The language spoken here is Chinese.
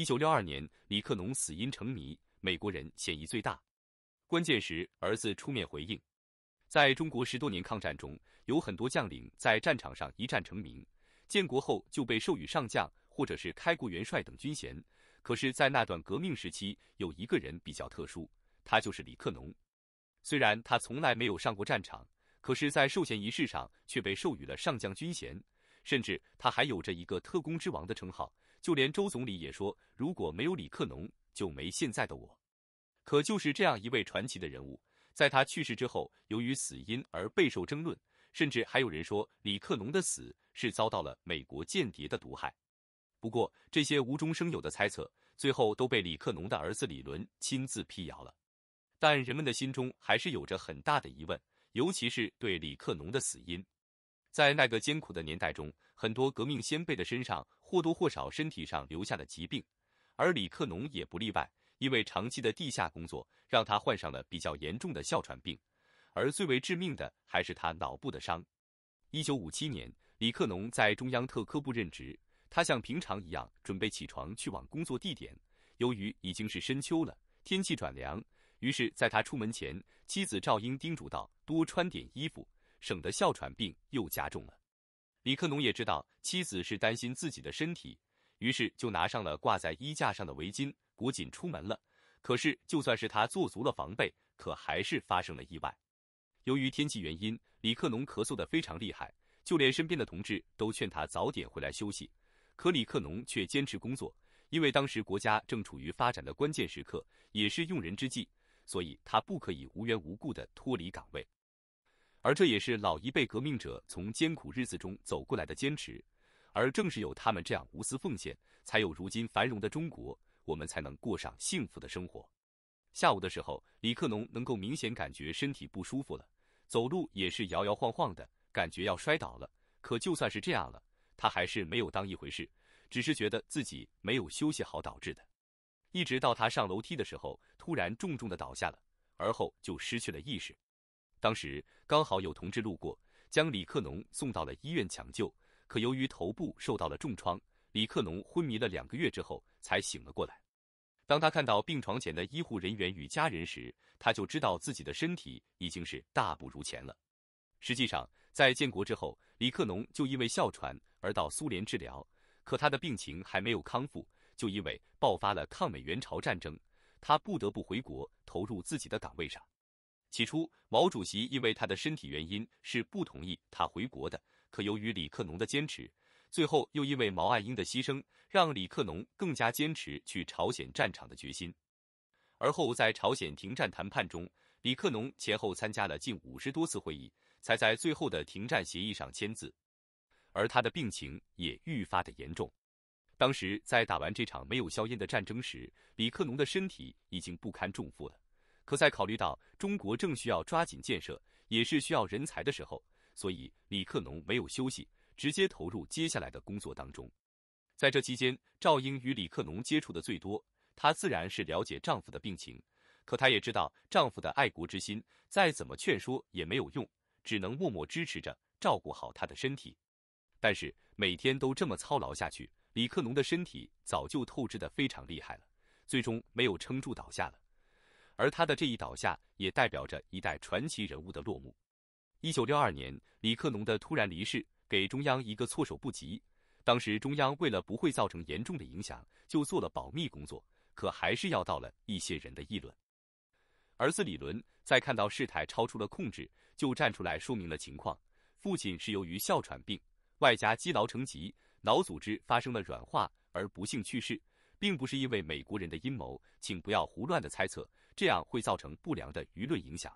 一九六二年，李克农死因成谜，美国人嫌疑最大。关键时，儿子出面回应。在中国十多年抗战中，有很多将领在战场上一战成名，建国后就被授予上将或者是开国元帅等军衔。可是，在那段革命时期，有一个人比较特殊，他就是李克农。虽然他从来没有上过战场，可是，在授衔仪式上却被授予了上将军衔，甚至他还有着一个“特工之王”的称号。就连周总理也说：“如果没有李克农，就没现在的我。”可就是这样一位传奇的人物，在他去世之后，由于死因而备受争论，甚至还有人说李克农的死是遭到了美国间谍的毒害。不过，这些无中生有的猜测，最后都被李克农的儿子李伦亲自辟谣了。但人们的心中还是有着很大的疑问，尤其是对李克农的死因。在那个艰苦的年代中，很多革命先辈的身上或多或少身体上留下了疾病，而李克农也不例外。因为长期的地下工作，让他患上了比较严重的哮喘病，而最为致命的还是他脑部的伤。一九五七年，李克农在中央特科部任职，他像平常一样准备起床去往工作地点。由于已经是深秋了，天气转凉，于是，在他出门前，妻子赵英叮嘱道：“多穿点衣服。”省得哮喘病又加重了。李克农也知道妻子是担心自己的身体，于是就拿上了挂在衣架上的围巾裹紧出门了。可是就算是他做足了防备，可还是发生了意外。由于天气原因，李克农咳嗽的非常厉害，就连身边的同志都劝他早点回来休息，可李克农却坚持工作，因为当时国家正处于发展的关键时刻，也是用人之际，所以他不可以无缘无故的脱离岗位。而这也是老一辈革命者从艰苦日子中走过来的坚持，而正是有他们这样无私奉献，才有如今繁荣的中国，我们才能过上幸福的生活。下午的时候，李克农能够明显感觉身体不舒服了，走路也是摇摇晃晃的，感觉要摔倒了。可就算是这样了，他还是没有当一回事，只是觉得自己没有休息好导致的。一直到他上楼梯的时候，突然重重的倒下了，而后就失去了意识。当时刚好有同志路过，将李克农送到了医院抢救。可由于头部受到了重创，李克农昏迷了两个月之后才醒了过来。当他看到病床前的医护人员与家人时，他就知道自己的身体已经是大不如前了。实际上，在建国之后，李克农就因为哮喘而到苏联治疗。可他的病情还没有康复，就因为爆发了抗美援朝战争，他不得不回国投入自己的岗位上。起初，毛主席因为他的身体原因是不同意他回国的。可由于李克农的坚持，最后又因为毛岸英的牺牲，让李克农更加坚持去朝鲜战场的决心。而后，在朝鲜停战谈判中，李克农前后参加了近五十多次会议，才在最后的停战协议上签字。而他的病情也愈发的严重。当时，在打完这场没有硝烟的战争时，李克农的身体已经不堪重负了。可在考虑到中国正需要抓紧建设，也是需要人才的时候，所以李克农没有休息，直接投入接下来的工作当中。在这期间，赵英与李克农接触的最多，她自然是了解丈夫的病情。可她也知道丈夫的爱国之心，再怎么劝说也没有用，只能默默支持着，照顾好他的身体。但是每天都这么操劳下去，李克农的身体早就透支的非常厉害了，最终没有撑住倒下了。而他的这一倒下，也代表着一代传奇人物的落幕。一九六二年，李克农的突然离世，给中央一个措手不及。当时中央为了不会造成严重的影响，就做了保密工作，可还是要到了一些人的议论。儿子李伦在看到事态超出了控制，就站出来说明了情况：父亲是由于哮喘病，外加积劳成疾，脑组织发生了软化，而不幸去世。并不是因为美国人的阴谋，请不要胡乱的猜测，这样会造成不良的舆论影响。